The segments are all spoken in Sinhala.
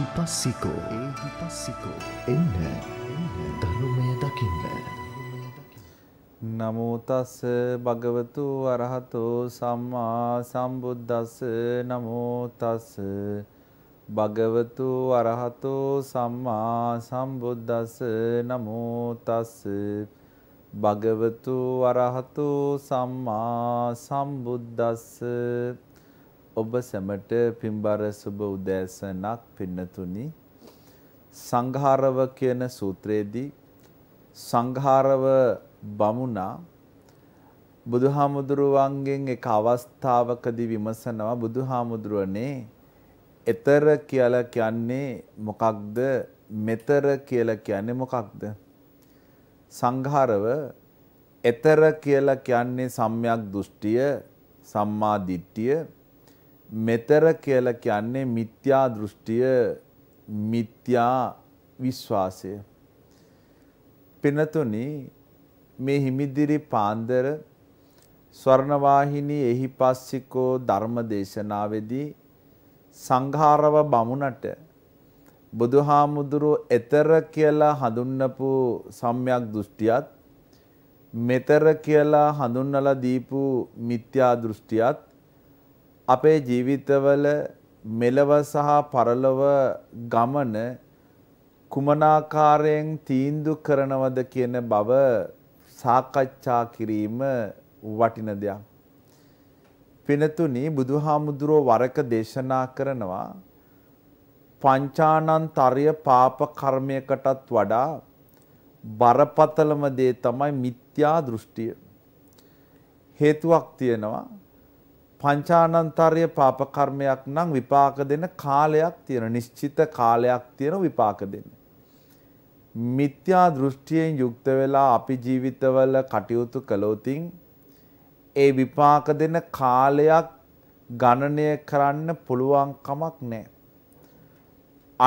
එහි පස්සිකෝ ඒහි පස්සිකෝ එන්න ධනුමය දකින්න. නමෝතස් භගවතු අරහතෝ සම්මා සම්බුද්ධස්ස නමෝතස් භගවතු අරහතෝ සම්මා සම්බුද්දස්ස නමෝ තස් භගවතු අරහතෝ සම්මා සම්බුද්දස්ස ඔබ සැමට පින්බර සුබ උදෑසනක් පින්නතුනි සංඝාරව කියන සූත්‍රයේදී සංඝාරව බමුණා බුදුහාමුදුරුවන්ගෙන් එක අවස්ථාවකදී විමසනවා බුදුහාමුදුරුවනේ එතර කියලා කියන්නේ මොකක්ද මෙතර කියලා කියන්නේ මොකක්ද සංඝාරව එතර කියලා කියන්නේ සම්‍යක් දෘෂ්ටිය සම්මා දිට්ඨිය මෙතර කියලා කියන්නේ මිත්‍යා දෘෂ්ටිය මිත්‍යා විශ්වාසය. පිනතුනි මේ හිමිදිරි පාන්දර ස්වර්ණවාහිනී එහිපස්සිකෝ ධර්මදේශනාවේදී සංඝාරව බමුණට බුදුහාමුදුරුව එතර කියලා හඳුන්වපු සම්‍යක් දෘෂ්ටියත් මෙතර කියලා හඳුන්වලා දීපු මිත්‍යා දෘෂ්ටියත් අපේ ජීවිතවල මෙලව සහ පරලොව ගමන කුමනාකාරයෙන් තීන්දු කරනවද කියන බව සාකච්ඡා කිරීම වටින දෙයක්. පිනතුනි බුදුහාමුදුරෝ වරක දේශනා කරනවා පංචානන්තරය පාප කර්මයකටත් වඩා බරපතලම දේ තමයි මිත්‍යා දෘෂ්ටිය. හේතුවක් තියෙනවා පංචානන්තරය පාප කර්මයක් නම් විපාක දෙන කාලයක් තියෙන නිශ්චිත කාලයක් තියෙන විපාක දෙන්න. මිත්‍යා දෘෂ්ටියෙන් යුක්ත වෙලා අපි ජීවිතවල කටයුතු කළොතින් ඒ විපාක දෙන කාලයක් ගණනය කරන්න පුළුවන් කමක් නැහැ.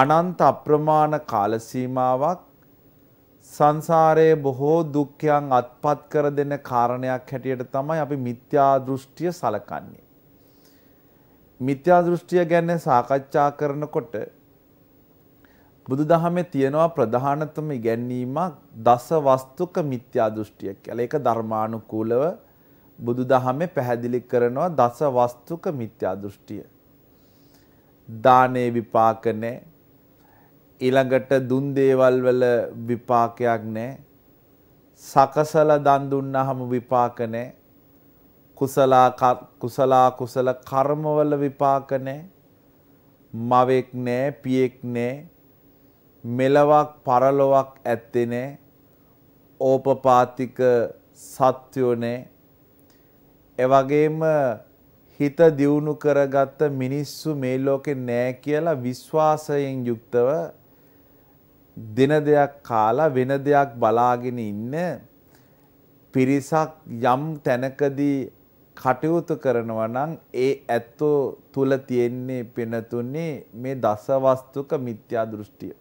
අනන්ත අප්‍රමාණ කාල සීමාවක් සංසාරයේ බොහෝ දුක්ඛයන් අත්පත් කර දෙන කාරණයක් හැටියට තමයි අපි මිත්‍යා දෘෂ්ටිය සලකන්නේ. මිත්‍යා දෘෂ්ටිය ගැන සාකච්ඡා කරනකොට බුදුදහමේ තියෙනවා ප්‍රධානතම ඉගැන්වීමක් දසවස්තුක මිත්‍යා දෘෂ්ටිය කියලා. ඒක ධර්මානුකූලව බුදුදහමේ පැහැදිලි කරනවා දසවස්තුක මිත්‍යා දෘෂ්ටිය. දානේ විපාක නැහැ. ඊළඟට දුන් දේවල් වල විපාකයක් නැහැ. සකසල දන් දුන්නාම විපාක නැහැ. කුසලා කුසලා කුසල කර්මවල විපාක නැහැ. මවෙක් නැහැ, පියෙක් නැහැ. මෙලවක් පරලොවක් ඇත්තේ නැහැ. ඕපපාතික සත්‍යෝ නැහැ. එවැගේම හිත දියුණු කරගත්ත මිනිස්සු මේ ලෝකේ නෑ කියලා විශ්වාසයෙන් යුක්තව දින දෙයක් කාලා වෙන දෙයක් බලාගෙන ඉන්න පිරිසක් යම් තැනකදී කටයුතු කරනවා නම් ඒ ඇත්තෝ තුල තියෙන්නේ පිනතුනේ මේ දසවස්තුක මිත්‍යා දෘෂ්ටිය.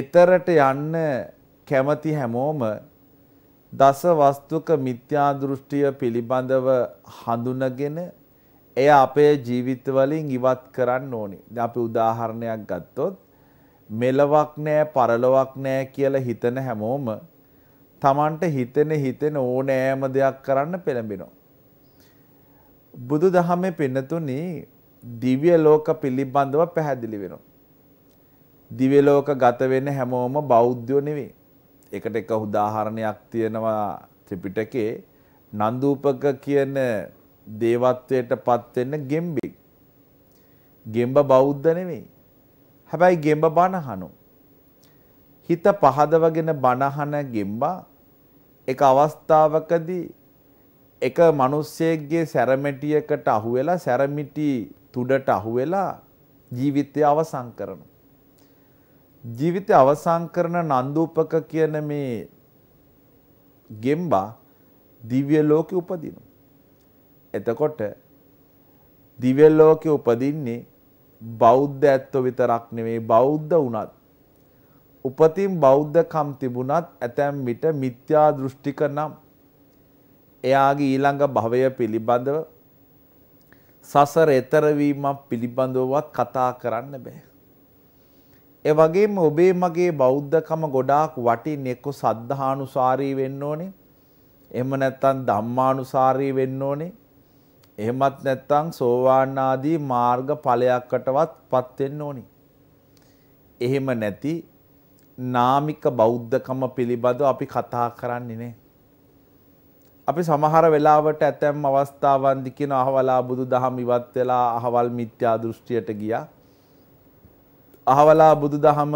එතරට යන්න කැමති හැමෝම දසවස්තුක මිත්‍යා දෘෂ්ටිය පිළිබඳව හඳුනගෙන එය අපේ ජීවිත වලින් ඉවත් කරන්න ඕනේ. දැන් අපි උදාහරණයක් ගත්තොත් මෙලවක් නෑ පරලොවක් නෑ කියලා හිතන හැමෝම තමන්ට හිතෙන හිතෙන ඕනෑම දෙයක් කරන්න පෙළඹෙනවා. බුදු දහමේ පින්නතුනි දිව්‍ය ලෝක පිළිබඳව පැහැදිලි වෙනවා. දිව්‍ය ලෝක ගත වෙන හැමෝම බෞද්ධයෝ නෙවෙයි. ඒකට එක උදාහරණයක් තියෙනවා ත්‍රිපිටකේ නන්දූපක කියන දේවත්වයට පත් වෙන ගෙම්බෙක්. ගෙම්බ බෞද්ධ නෙවෙයි. හැබැයි ගෙම්බ බණහනෝ. හිත පහදවගෙන බණහන ගෙම්බා එක අවස්ථාවකදී එක මිනිස්සෙක්ගේ සැරමිටියකට අහුවෙලා සැරමිටි තුඩට අහුවෙලා ජීවිතය අවසන් කරනවා. ජීවිතය අවසන් කරන නන්දූපක කියන මේ ගෙම්බා දිව්‍ය ලෝකෙ උපදිනවා. එතකොට දිව්‍ය ලෝකෙ උපදින්නේ බෞද්ධ ඇත්තෝ විතරක් නෙවෙයි බෞද්ධ වුණත් උපතින් බෞද්ධකම් තිබුණත් ඇතැම් විට මිත්‍යා දෘෂ්ටික නම් එයාගේ ඊළඟ භවය පිළිබඳව සසර එතරවීමක් පිළිබඳවවත් කතා කරන්න බෑ. ඒ වගේම ඔබේ මගේ බෞද්ධකම ගොඩාක් වටින් එක්ක සද්ධානුසාරී වෙන්න ඕනේ. එහෙම නැත්නම් ධම්මානුසාරී වෙන්න ඕනේ. එහෙමත් නැත්නම් සෝවාන් ආදී මාර්ග ඵලයකටවත් පත් වෙන්න ඕනේ. එහෙම නැති නාමික බෞද්ධකම පිළිබඳව අපි කතා කරන්නේ නේ. අපි සමහර වෙලාවට ඇතැම් අවස්ථාවන්දි කියන අහවලා බුදු දහම් ඉවත් වෙලා අහවල් මිත්‍යා දෘෂ්ටියට ගියා. අහවලා බුදු දහම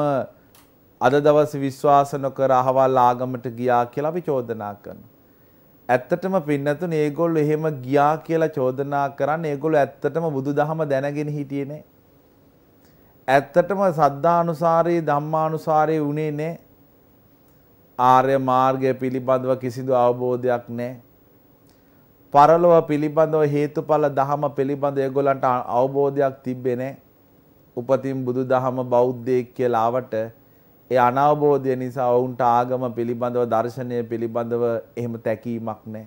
අද දවස විශ්වාස නොකර අහවල් ආගමට ගියා කියලා අපි චෝදනා කරනවා. ඇත්තටම පින්නතුනේ ඒගොල්ලෝ එහෙම ගියා කියලා චෝදනා කරන්නේ ඒගොල්ලෝ ඇත්තටම බුදුදහම දැනගෙන හිටියේ නෑ. ඇත්තටම සද්ධානුසාරී ධම්මානුසාරී වුණේ නෑ. ආර්ය මාර්ගය පිළිබඳව කිසිදු අවබෝධයක් නෑ. පරලොව පිළිබඳව හේතුඵල දහම පිළිබඳව ඒගොල්ලන්ට අවබෝධයක් තිබ්බේ නෑ. උපතින් බුදු දහම බෞද්ධයෙක් කියලා ආවට ඒ අනවබෝධය නිසා ඔවුන්ට ආගම පිළිබඳව දර්ශනය පිළිබඳව එහෙම තැකීමක් නෑ.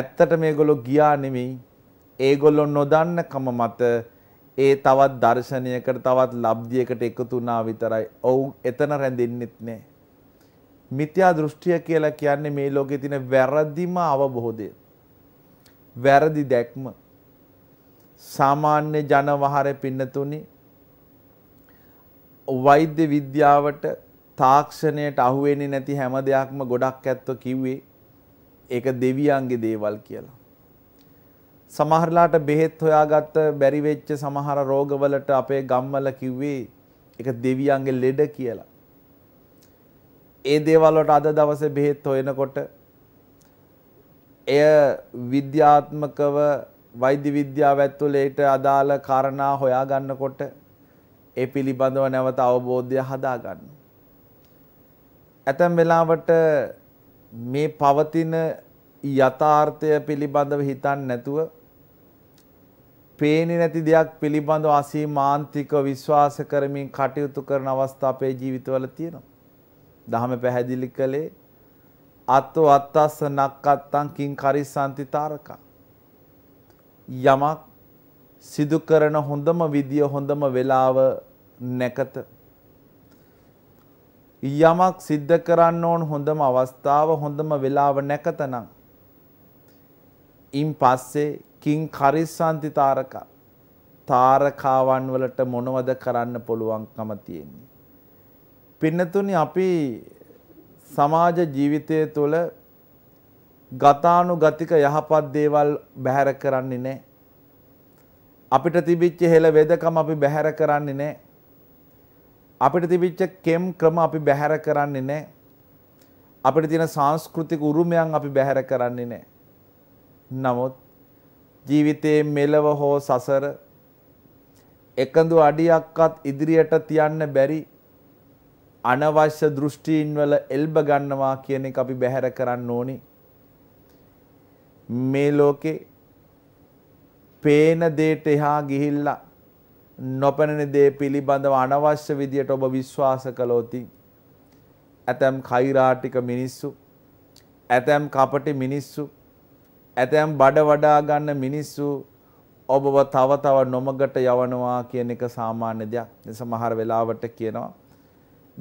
ඇත්තට මේගොල්ලෝ ගියා නෙමෙයි. ඒගොල්ලෝ නොදන්නකම මත ඒ තවත් දර්ශනයකට තවත් ලබ්ධියකට එකතු වුණා විතරයි. ඔවුන් එතන රැඳෙන්නෙත් නෑ. මිත්‍යා දෘෂ්ටිය කියලා කියන්නේ මේ ලෝකේ තියෙන වැරදිම අවබෝධය. වැරදි දැක්ම. සාමාන්‍ය ජනවහරේ පින්නතුනි වෛද්‍ය විද්‍යාවට තාක්ෂණයට අහුවෙන්නේ නැති හැම දෙයක්ම ගොඩක් ඇත්ත කිව්වේ ඒක දෙවියන්ගේ දේවල් කියලා. සමහරලාට බෙහෙත් හොයාගත්ත බැරි වෙච්ච සමහර රෝගවලට අපේ ගම්වල කිව්වේ ඒක දෙවියන්ගේ ලෙඩ කියලා. ඒ දේවල් වලට අද දවසේ බෙහෙත් හොයනකොට එය විද්‍යාත්මකව වෛද්‍ය විද්‍යාව ඇතුළේට අදාළ කාරණා හොයාගන්නකොට ඒ පිළිබඳව නැවත අවබෝධය හදාගන්න. ඇතැම් වෙලාවට මේ පවතින යථාර්ථය පිළිබඳව හිතන්නේ නැතුව පේන්නේ නැති දෙයක් පිළිබඳව අසීමාන්තික විශ්වාස කරමින් කටයුතු කරන අවස්ථා අපේ ජීවිතවල තියෙනවා. දහම පැහැදිලි කළේ අත්ෝ අත්තස්ස නක්කත්තං කිං කරිස්සන්ති තාරක. යමක් සිදු කරන හොඳම විදිය හොඳම වෙලාව නැකත. යමක් සිද්ධ කරන්න ඕන හොඳම අවස්ථාව හොඳම වෙලාව නැකතනම් ඉන් පස්සේ කිං කරිස්සන්ති තාරකා තාරකාවන් වලට මොනවද කරන්න පුළුවන්කම තියෙන්නේ. පින්නතුනි අපි සමාජ ජීවිතය තුළ ගතානුගතික යහපත් දේවල් බැහැර කරන්නේ නැහැ. අපිට තිබිච්ච හෙළ වෙදකම අපි බැහැර කරන්නේ නැහැ. අපිට තිබිච්ච කෙම් ක්‍රම අපි බැහැර කරන්නේ නැහැ. අපිට තියෙන සංස්කෘතික උරුමයන් අපි බැහැර කරන්නේ නැහැ. නමුත් ජීවිතයේ මෙලව හෝ සසර එකඳු අඩියක්වත් ඉදිරියට තියන්න බැරි අනවශ්‍ය දෘෂ්ටීන් වල එල්බ ගන්නවා කියන එක අපි බැහැර කරන්න ඕනි. මේ ලෝකේ පේන දේට එහා ගිහිල්ලා නොපෙනෙන දේ පිළිබඳව අනවශ්‍ය විදියට ඔබ විශ්වාස කළොති ඇතැම් කෛරාටික මිනිස්සු ඇතැම් කපටි මිනිස්සු ඇතැම් බඩ වඩා ගන්න මිනිස්සු ඔබව තව තව නොමගට යවනවා කියන එක සාමාන්‍ය දෙයක්. සමහර වෙලාවට කියනවා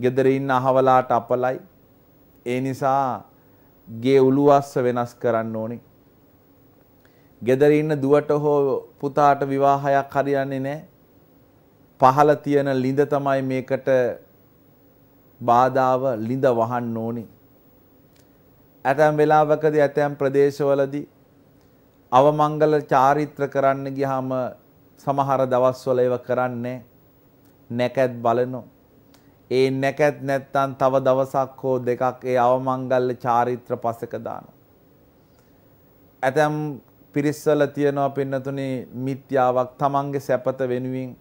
ගෙදර ඉන්න අහවලාට අපලයි. ඒ නිසා ගේ උළුවස්ස වෙනස් කරන්න ඕනේ. ගෙදර ඉන්න දුවට හෝ පුතාට විවාහයක් හරියන්නේ නැහැ. පහළ තියෙන ලිඳ තමයි මේකට බාධාව ලිඳ වහන්න ඕනේ. ඇතැම් වෙලාවකදී ඇතැම් ප්‍රදේශවලදී අවමංගල චාරිත්‍ර කරන්න ගියාම සමහර දවස්වල ඒව කරන්නේ නැකත් බලනෝ. ඒ නැකත් නැත්තම් තව දවසක් හෝ දෙකක් ඒ අවමංගල්‍ය චාරිත්‍ර පසක දානවා. ඇතම් පිරිස්සල තියනවා පින්නතුනේ මිත්‍යාවක් තමන්ගේ සැපත වෙනුවෙන්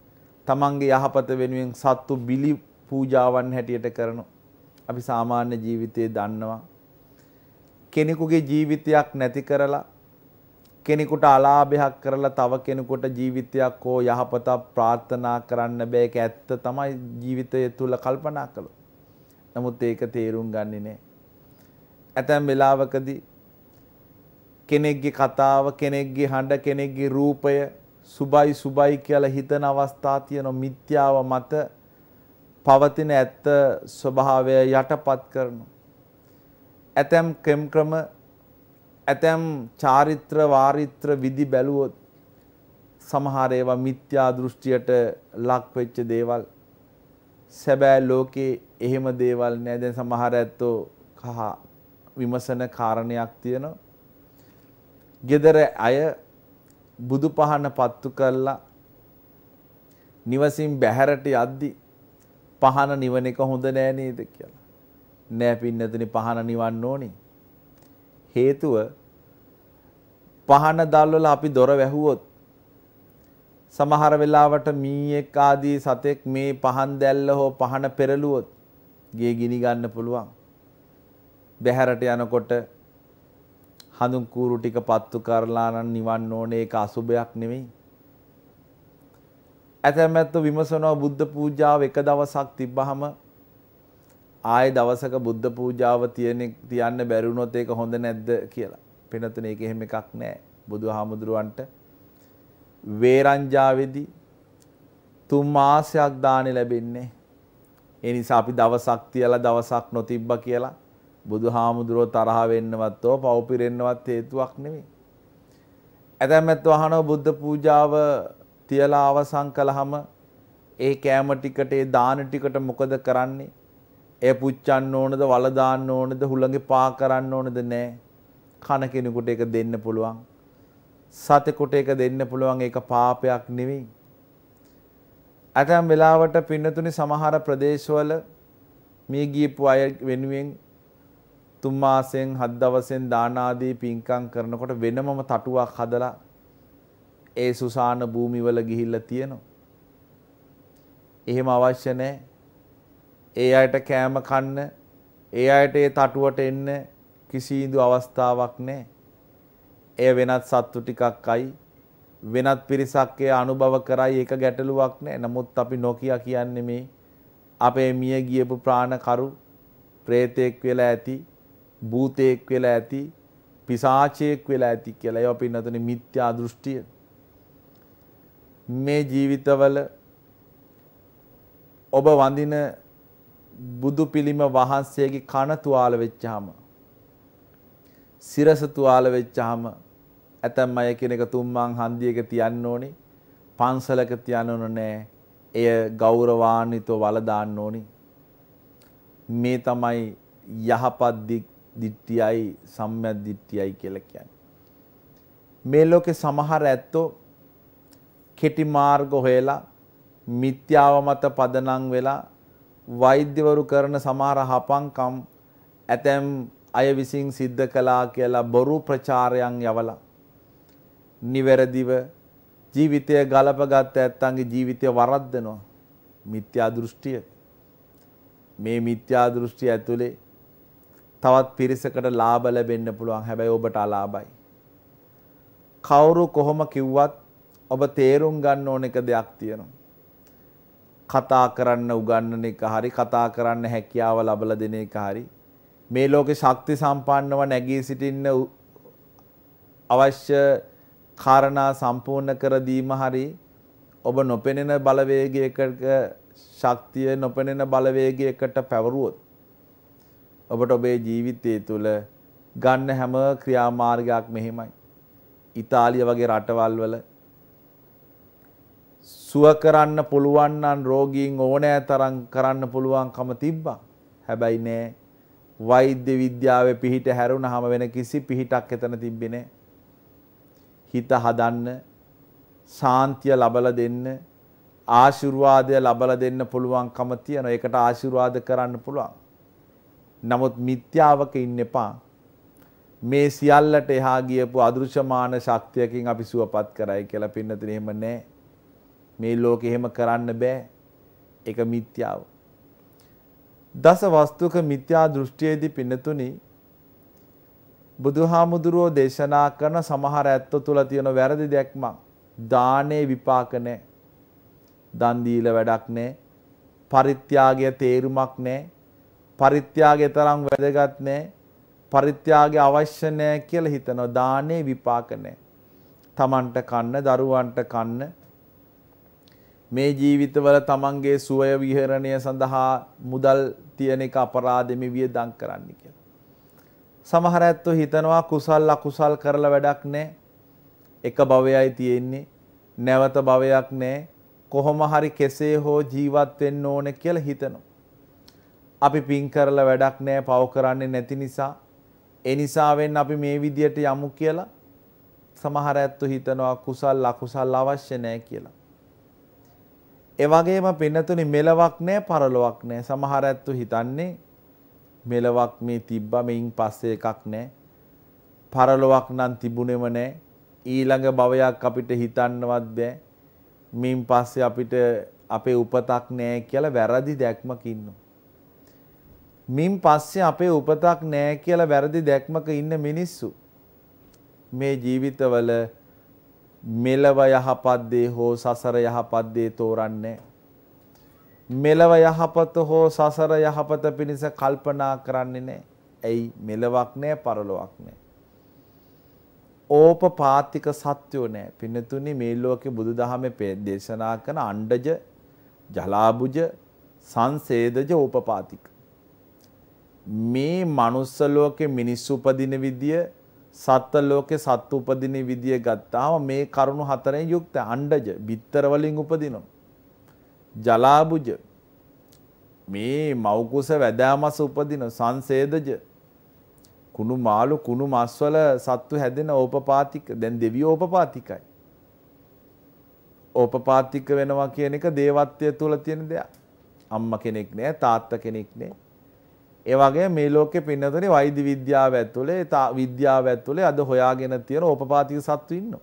තමන්ගේ යහපත වෙනුවෙන් සත්තු බිලි පූජාවන් හැටියට කරනවා. අපි සාමාන්‍ය ජීවිතයේ දන්නවා. කෙනෙකුගේ ජීවිතයක් නැති කරලා කෙනෙකුට අලාභයක් කරලා තව කෙනෙකුට ජීවිතයක් හෝ යහපතක් ප්‍රාර්ථනා කරන්න බෑ ඒක ඇත්ත තමයි ජීවිතය තුල කල්පනා කළොත්. නමුත් ඒක තේරුම් ගන්නේ නැහැ. ඇතැම් වෙලාවකදී කෙනෙක්ගේ කතාව, කෙනෙක්ගේ හඬ, කෙනෙක්ගේ රූපය සුබයි සුබයි කියලා හිතන අවස්ථා තියෙන මිත්‍යාව මත පවතින ඇත්ත ස්වභාවය යටපත් කරනවා. ඇතැම් ක්‍රම ඇතැම් චාරිත්‍ර වාරිත්‍ර විදි බැලුවොත් සමහර ඒවා මිත්‍යා දෘෂ්ටියට ලක් වෙච්ච දේවල් සැබෑ ලෝකේ එහෙම දේවල් නෑ දැන් සමහර ඇත්තෝ කහ විමසන කාරණයක් තියෙනවා. gedara අය බුදු පහන පත්තු කරලා නිවසින් බැහැරට යද්දි පහන නිවන එක හොඳ නෑ නේද කියලා. නෑ පින්නතනි පහන නිවන්න ඕනේ. හේතුව පහන දැල්වල අපි දොර වැහුවොත් සමහර වෙලාවට මීයෙක් ආදී සතෙක් මේ පහන් දැල්ල හෝ පහන පෙරළුවොත් ගේ ගිනි ගන්න පුළුවන්. බැහැරට යනකොට හඳුන් කූරු ටික පත්තු කරලා නම් නිවන් ඕනේ ඒක අසුබයක් නෙමෙයි. ඇතැමැත්තු විමසනවා බුද්ධ පූජාව එක දවසක් තිබ්බහම ආය දවසක බුද්ධ පූජාව තියෙන තියන්න බැරිුණොත් ඒක හොඳ නැද්ද කියලා. පිනතුන ඒක එහෙම එකක් නෑ. බුදුහාමුදුරුවන්ට වේරංජාවේදී තුන් මාසයක් දානි ලැබෙන්නේ. ඒ නිසා අපි දවසක් තියලා දවසක් නොතිබ්බා කියලා බුදුහාමුදුරුවෝ තරහ වෙන්නවත් ඕ පව්පිරෙන්නවත් හේතුවක් නෙමෙයි. ඇතැමැත් වහනව බුද්ධ පූජාව තියලා අවසන් කළාම ඒ කෑම ටිකට ඒ දාන ටිකට මොකද කරන්නේ? එය පුච්චන්න ඕනද වල දාන්න ඕනද හුළඟේ පා කරන්න ඕනද නැහැ. කන කෙනෙකුට ඒක දෙන්න පුළුවන්. සතෙකුට ඒක දෙන්න පුළුවන් ඒක පාපයක් නෙවෙයි. ඇතැම් වෙලාවට පින්නතුනි සමහර ප්‍රදේශවල මේ ගියපු අය වෙනුවෙන් තුන් මාසෙන් හත් දවසෙන් දාන ආදී පින්කම් කරනකොට වෙනමම තටුවක් හදලා ඒ සුසාන භූමිවල ගිහිල්ලා තියෙනවා. එහෙම අවශ්‍ය නැහැ. ඒ අයට කෑම කන්න ඒ අයට ඒ තටුවට එන්න කිසිදු අවස්ථාවක් නෑ. එය වෙනත් සත්තු ටිකක් අයි වෙනත් පිරිසක්කය අනුභව කරයි ඒක ගැටලුවක් නෑ නමුත් අපි නොකිය කියන්නේ මේ අපේ මිය ගියපු ප්‍රාණකරු ප්‍රේතයෙක් වෙලා ඇති භූතයෙක් වෙලා ඇති පිසාචයෙක් වෙලා ඇති කියලා ඒව පින්නතන මිත්‍යා දෘෂ්ටිය මේ ජීවිතවල ඔබ වඳින බුදු පිළිම වහන්සේගේ කන තුවාල වෙච්චාම සිරස තුවාල වෙච්චාම ඇතැම් අය කෙනෙක් තුම්මං හන්දියක තියන්න ඕනි පන්සලක තියන්න ඕන නෑ එය ගෞරවාන්විතව වල දාන්න ඕනි මේ තමයි යහපත් දිට්ඨියයි සම්මිය දිට්ඨියයි කියලා කියන්නේ මේ ලෝකේ සමහර ඇත්තෝ කෙටි මාර්ග හොයලා මිත්‍යාව මත පදනම් වෙලා වෛද්‍යවරු කරන සමහර හපංකම් ඇතැම් අය විසින් සිද්ධ කළා කියලා බොරු ප්‍රචාරයන් යවලා නිවැරදිව ජීවිතය ගලපගත් ඇත්තන්ගේ ජීවිතය වරද්දනවා මිත්‍යා දෘෂ්ටිය මේ මිත්‍යා දෘෂ්ටිය ඇතුලේ තවත් පිරිසකට ලාභ ලැබෙන්න පුළුවන් හැබැයි ඔබට අලාභයි කවුරු කොහොම කිව්වත් ඔබ තේරුම් ගන්න ඕන එක දෙයක් තියෙනවා කතා කරන්න උගන්නන එක හරි කතා කරන්න හැකියාව ලබල දෙන එක හරි මේ ලෝකෙ ශක්ති සම්පන්නව නැගී සිටින්න අවශ්‍ය කාරණා සම්පූර්ණ කර දීම හරි ඔබ නොපෙනෙන බලවේගයක ශක්තිය නොපෙනෙන බලවේගයකට පැවරුවොත් ඔබට ඔබේ ජීවිතය තුළ ගන්න හැම ක්‍රියාමාර්ගයක් මෙහෙමයි. ඉතාලිය වගේ රටවල් වල සුව කරන්න පුළුවන් නම් රෝගීන් ඕනෑ තරම් කරන්න පුළුවන්කම තිබ්බා. හැබැයි නෑ වෛද්‍ය විද්‍යාවේ පිහිට හැරුණාම වෙන කිසි පිහිටක් එතන තිබ්බේ නෑ. හිත හදන්න, සාන්තිය ලබලා දෙන්න, ආශිර්වාදය ලබලා දෙන්න පුළුවන්කම තියෙන. ඒකට ආශිර්වාද කරන්න පුළුවන්. නමුත් මිත්‍යාවක ඉන්න එපා. මේ සියල්ලට එහා ගියපු අදෘශ්‍යමාන ශක්තියකින් අපි සුවපත් කරයි කියලා පින්නතින එහෙම නැහැ. මේ ලෝකෙ එහෙම කරන්න බෑ. ඒක මිත්‍යාව. දස වස්තුක මිත්‍යා දෘෂ්ටියේදී පින්නතුනි බුදුහාමුදුරුවෝ දේශනා කරන සමහර ඇත්ත තුල තියෙන වැරදි දැක්මක් දානේ විපාක නැහැ. දන් දීලා වැඩක් නැහැ. පරිත්‍යාගය තේරුමක් නැහැ. පරිත්‍යාගය තරම් වැදගත් නැහැ. පරිත්‍යාගය අවශ්‍ය නැහැ කියලා හිතනවා. දානේ විපාක නැහැ. Tamanට කන්න, දරුවන්ට කන්න, මේ ජීවිතවල තමන්ගේ සුවය විහරණය සඳහා මුදල් තියෙන එක අපරාධෙම වියදම් කරන්න කියලා. සමහර ඇත්තෝ හිතනවා කුසල් අකුසල් කරලා වැඩක් නැහැ. එක භවයයි තියෙන්නේ. නැවත භවයක් නැහැ. කොහොම හරි කෙසේ හෝ ජීවත් වෙන්න ඕන කියලා හිතනවා. අපි පින් කරලා වැඩක් නැහැ පව කරන්නේ නැති නිසා ඒ නිසාවෙන් අපි මේ විදියට යමු කියලා සමහර ඇත්තෝ හිතනවා කුසල් අකුසල් අවශ්‍ය නැහැ කියලා. ඒ වගේම පින්නතුනි මෙලවක් නැහැ පරලොවක් නැහැ. සමහර ඇත්තු හිතන්නේ මෙලවක් මේ තිබ්බා මේන් පස්සේ එකක් නැහැ. පරලොවක් නම් තිබුණෙම නැහැ. ඊළඟ භවයක් අපිට හිතන්නවත් බෑ. මේන් පස්සේ අපිට අපේ උපතක් නැහැ කියලා වැරදි දැක්මක් ඉන්නවා. මින් පස්සේ අපේ උපතක් නෑ කියලා වැරදි දැක්මක ඉන්න මිනිස්සු මේ ජීවිතවල මෙලව යහපත් දේ හෝ සසර යහපත් දේ තෝරන්නේ මෙලව යහපත හෝ සසර යහපත පිණිස කල්පනා කරන්නේ නැහැ. ඇයි මෙලවක් නැහැ පරලොවක් නැහැ. ඕපපාතික සත්‍යෝ නැහැ. පින්නතුනි මේ ලෝකේ බුදුදහමේ දේශනා කරන අණ්ඩජ ජලාබුජ සංසේදජ ඕපපාතික මේ මනුස්ස ලෝකේ මිනිස් උපදින විදිය සත්ත්ව ලෝකේ සත්තු උපදින විදිය ගත්තාම මේ කරුණු හතරෙන් යුක්ත අණ්ඩජ බිත්තර වලින් උපදිනවා. ජලාබුජ මේ මෞකුස වැදෑමස උපදින සංසේදජ කුණු මාළු කුණු මස්වල සත්තු හැදෙන ඕපපාතික දැන් දෙවියෝ ඕපපාතිකයි. ඕපපාතික වෙනවා කියන එක දේවත්වය තුල තියෙන දෙයක්. අම්මා කෙනෙක් නෑ තාත්තා කෙනෙක් නෑ ඒ වගේ මේ ලෝකේ පින්නතනේ වෛද්‍ය විද්‍යාව ඇතුලේ විද්‍යාව ඇතුලේ අද හොයාගෙන තියෙන ඕපපාතික සත්තු ඉන්නවා.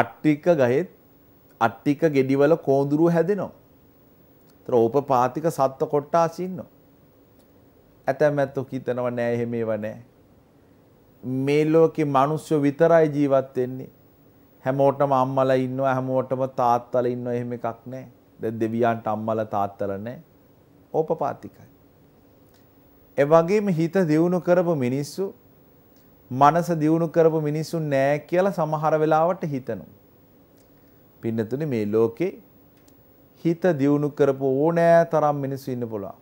අට්ටික ගහෙත් අට්ටික ගෙඩිවල කෝඳුරු හැදෙනවා. ඒතර ඕපපාතික සත්ත්ව කොටාසි ඉන්නවා. ඇතැම් ඇත්තෝ හිතනවා නෑ එහෙම ඒවා නෑ. මේ ලෝකේ මිනිස්සු විතරයි ජීවත් වෙන්නේ. හැමෝටම අම්මලා ඉන්නවා හැමෝටම තාත්තලා ඉන්නවා එහෙම එකක් නෑ. දැන් දෙවියන්ට අම්මලා තාත්තලා නෑ. ඕපපාතිකයි. ඒ වගේම හිත දියුණු කරපු මිනිස්සු මනස දියුණු කරපු මිනිස්සු නෑ කියලා සමහර වෙලාවට හිතනවා. පින්නතුනේ මේ ලෝකේ හිත දියුණු කරපු ඕනෑ තරම් මිනිස්සු ඉන්න පුළුවන්.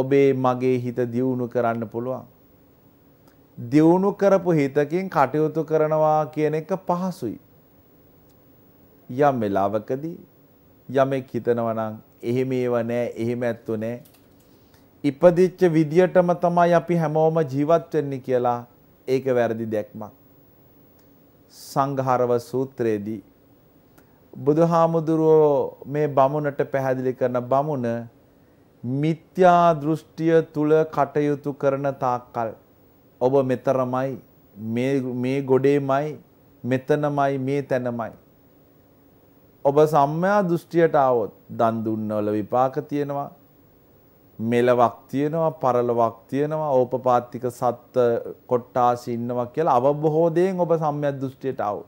ඔබේ මගේ හිත දියුණු කරන්න පුළුවන්. දියුණු කරපු හිතකින් කටයුතු කරනවා කියන එක පහසුයි. යම් වෙලාවකදී යමෙක් හිතනවා නම් එහෙම ඒව නැහැ, එහෙම ඇත්තෝ නැහැ. ඉපදිච්ච විදියටම තමයි අපි හැමෝම ජීවත් වෙන්නේ කියලා ඒක වැරදි දැක්මක්. සංඝාරව සූත්‍රයේදී බුදුහාමුදුරුවෝ මේ බමුණට පැහැදිලි කරන බමුණ මිත්‍යා දෘෂ්ටිය තුල කටයුතු කරන තාක්කල් ඔබ මෙතරමයි මේ මේ ගොඩේමයි මෙතනමයි මේ තැනමයි ඔබ සම්මයා දෘෂ්ටියට આવොත් දන් දුන්නවල විපාක තියෙනවා මෙලවක් තියෙනවා පරලොවක් තියෙනවා ඕපපාත්තික සත්ත්ව කොට්ටාසි ඉන්නවා කියලා අවබෝධයෙන් ඔබ සම්මයා දෘෂ්ටියට આવොත්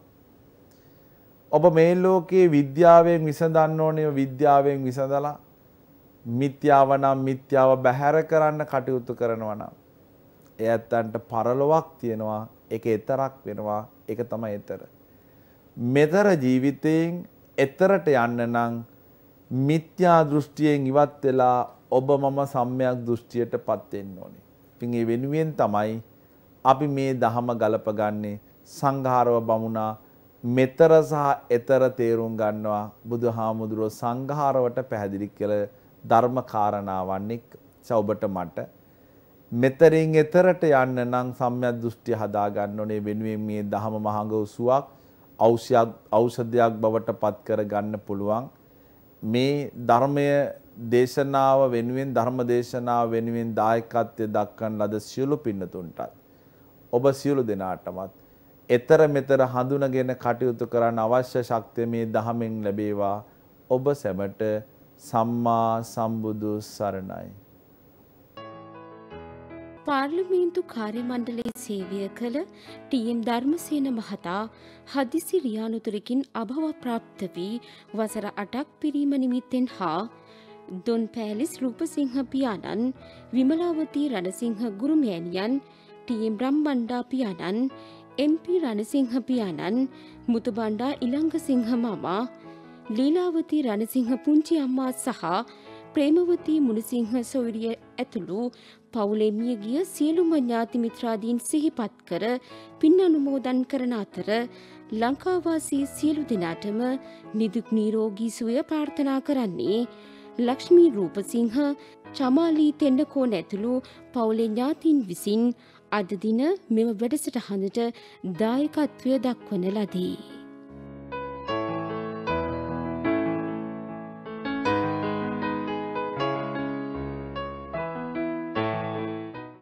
ඔබ මේ ලෝකයේ විද්‍යාවෙන් විසඳන්න ඕනේ විද්‍යාවෙන් විසඳලා මිත්‍යාව නම් මිත්‍යාව බැහැර කරන්න කටයුතු කරනවා නම් ඒ ඇත්තන්ට පරලොවක් තියෙනවා එක එතරක් වෙනවා එක තමයි එතර මෙතර ජීවිතයෙන් එතරට යන්න නම් මිත්‍යා දෘෂ්ටියෙන් ඉවත් වෙලා ඔබ මම සම්මයක් දෘෂ්ටියට පත් වෙන්න ඕනේ. ඉතින් ඒ වෙනුවෙන් තමයි අපි මේ ධහම ගලපගන්නේ සංඝාරව බමුණා මෙතර සහ එතර තේරුම් ගන්නවා බුදුහාමුදුරුව සංඝාරවට පැහැදිලි කළ ධර්ම කාරණාවන් එක්ක ඔබට මට මෙතරින් එතරට යන්න නම් සම්මයක් දෘෂ්ටි හදා ගන්න ඕනේ වෙනුවෙන් මේ ධහම මහඟ උසුවක් ඖෂධයක් බවට පත් කර ගන්න පුළුවන් මේ ධර්මය දේශනාව වෙනුවෙන් ධර්ම දේශනාව වෙනුවෙන් දායකත්වය දක්වන ලද සියලු පින්නතුන්ටත් ඔබ සියලු දෙනාටමත් එතර මෙතර හඳුනගෙන කටයුතු කරන්න අවශ්‍ය ශක්තිය මේ දහමෙන් ලැබේවා ඔබ සැමට සම්මා සම්බුදු සරණයි පාර්ලිමේන්තු කාර්යමණ්ඩලයේ සේවය කළ ටීම් ධර්මසේන මහතා හදිසි රියානුතුරකින් අභව ප්‍රාප්ත වී වසර අටක් පිරීම නිමිත්තෙන් හා දොන් පෑලිස් රූපසිංහ පියාණන් විමලාවතී රණසිංහ ගුරුමෑණියන් ටීම් රම්බණ්ඩා පියාණන් එම්පි රණසිංහ පියාණන් මුතුබණ්ඩා ඉලංගසිංහ මාමා ලීලාවතී රණසිංහ පුංචි අම්මා සහ ප්‍රේමවතී මුණසිංහ සොවිරිය ඇතුළු පවුලේ මියගිය සියලුම ඥාති මිත්‍රාදීන් සිහිපත් කර පින් අනුමෝදන් කරන අතර ලංකාවාසී සියලු දෙනාටම නිදුක් නිරෝගී සුවය ප්‍රාර්ථනා කරන්නේ ලක්ෂ්මී රූපසිංහ චමාලී තෙන්ඩකෝන ඇතුළු පවුලේ ඥාතින් විසින් අද දින මෙම වැඩසටහනට දායකත්වය දක්වන ලදී.